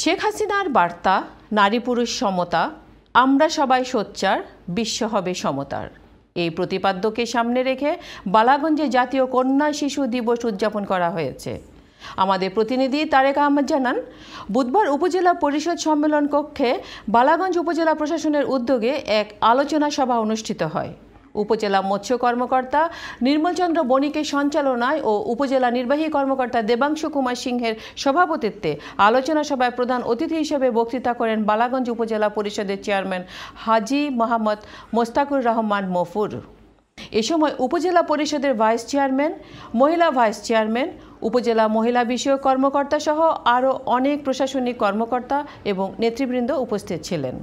শেখ হাসিনার বার্তা নারী পুরুষ সমতা আমরা সবাই সোচ্চার বিশ্ব হবে সমতার এই প্রতিপাদ্যকে সামনে রেখে বালাগঞ্জে জাতীয় কন্যা শিশু দিবস উদযাপন করা হয়েছে আমাদের প্রতিনিধি তারেক আহমদ জানান বুধবার উপজেলা পরিষদ সম্মেলন কক্ষে বালাগঞ্জ উপজেলা প্রশাসনের উদ্যোগে এক আলোচনা সভা অনুষ্ঠিত হয় উপজেলা মৎস্য কর্মকর্তা নির্মলচন্দ্র বণিকের সঞ্চালনায় ও উপজেলা নির্বাহী কর্মকর্তা দেবাংশু কুমার সিংহের সভাপতিত্বে আলোচনা সভায় প্রধান অতিথি হিসেবে বক্তৃতা করেন বালাগঞ্জ উপজেলা পরিষদের চেয়ারম্যান হাজি মোহাম্মদ মোস্তাকুর রহমান মফুর এ সময় উপজেলা পরিষদের ভাইস চেয়ারম্যান মহিলা ভাইস চেয়ারম্যান উপজেলা মহিলা বিষয়ক কর্মকর্তা সহ আরও অনেক প্রশাসনিক কর্মকর্তা এবং নেতৃবৃন্দ উপস্থিত ছিলেন